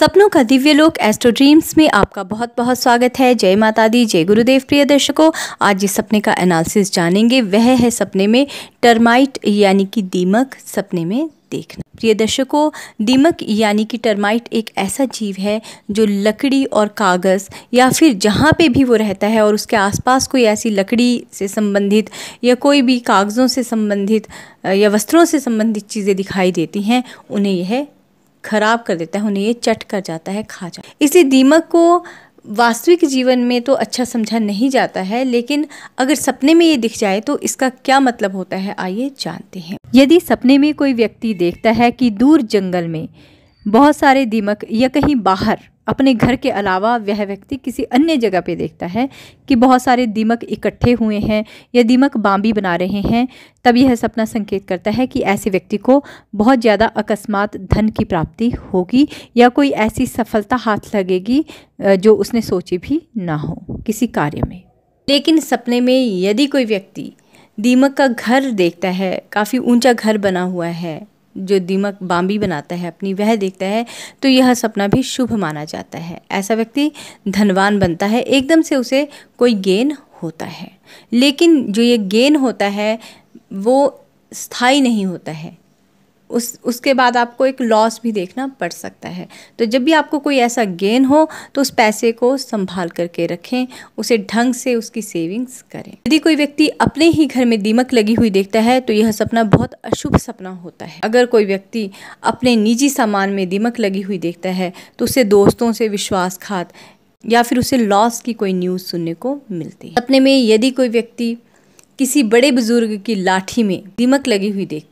सपनों का दिव्य लोक एस्ट्रो ड्रीम्स में आपका बहुत बहुत स्वागत है जय माता दी जय गुरुदेव प्रिय दर्शकों आज जिस सपने का एनालिसिस जानेंगे वह है सपने में टर्माइट यानी कि दीमक सपने में देखना प्रिय दर्शकों दीमक यानी कि टर्माइट एक ऐसा जीव है जो लकड़ी और कागज़ या फिर जहाँ पे भी वो रहता है और उसके आसपास कोई ऐसी लकड़ी से संबंधित या कोई भी कागज़ों से संबंधित या वस्त्रों से संबंधित चीज़ें दिखाई देती हैं उन्हें यह खराब कर देता है उन्हें ये चट कर जाता है खा जाता है इसलिए दीमक को वास्तविक जीवन में तो अच्छा समझा नहीं जाता है लेकिन अगर सपने में ये दिख जाए तो इसका क्या मतलब होता है आइए जानते हैं यदि सपने में कोई व्यक्ति देखता है कि दूर जंगल में बहुत सारे दीमक या कहीं बाहर अपने घर के अलावा वह व्यक्ति किसी अन्य जगह पे देखता है कि बहुत सारे दीमक इकट्ठे हुए हैं या दीमक बाम्बी बना रहे हैं तब यह सपना संकेत करता है कि ऐसे व्यक्ति को बहुत ज़्यादा अकस्मात धन की प्राप्ति होगी या कोई ऐसी सफलता हाथ लगेगी जो उसने सोची भी ना हो किसी कार्य में लेकिन सपने में यदि कोई व्यक्ति दीमक का घर देखता है काफ़ी ऊंचा घर बना हुआ है जो दीमक बाम्बी बनाता है अपनी वह देखता है तो यह सपना भी शुभ माना जाता है ऐसा व्यक्ति धनवान बनता है एकदम से उसे कोई गेन होता है लेकिन जो ये गेन होता है वो स्थायी नहीं होता है उस उसके बाद आपको एक लॉस भी देखना पड़ सकता है तो जब भी आपको कोई ऐसा गेन हो तो उस पैसे को संभाल करके रखें उसे ढंग से उसकी सेविंग्स करें यदि कोई व्यक्ति अपने ही घर में दीमक लगी हुई देखता है तो यह सपना बहुत अशुभ सपना होता है अगर कोई व्यक्ति अपने निजी सामान में दीमक लगी हुई देखता है तो उसे दोस्तों से विश्वासघात या फिर उसे लॉस की कोई न्यूज़ सुनने को मिलती है सपने में यदि कोई व्यक्ति किसी बड़े बुजुर्ग की लाठी में दीमक लगी हुई देख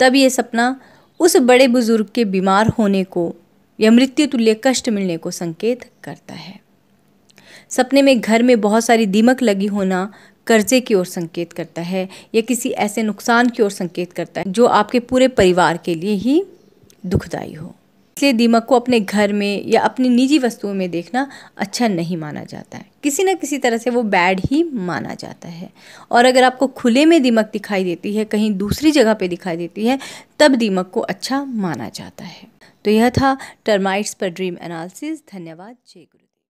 तब ये सपना उस बड़े बुजुर्ग के बीमार होने को या मृत्यु तुल्य कष्ट मिलने को संकेत करता है सपने में घर में बहुत सारी दीमक लगी होना कर्जे की ओर संकेत करता है या किसी ऐसे नुकसान की ओर संकेत करता है जो आपके पूरे परिवार के लिए ही दुखदायी हो इसलिए दीमक को अपने घर में या अपनी निजी वस्तुओं में देखना अच्छा नहीं माना जाता है किसी न किसी तरह से वो बैड ही माना जाता है और अगर आपको खुले में दीमक दिखाई देती है कहीं दूसरी जगह पे दिखाई देती है तब दीमक को अच्छा माना जाता है तो यह था टर्माइट्स पर ड्रीम एनालिसिस धन्यवाद जय गुरु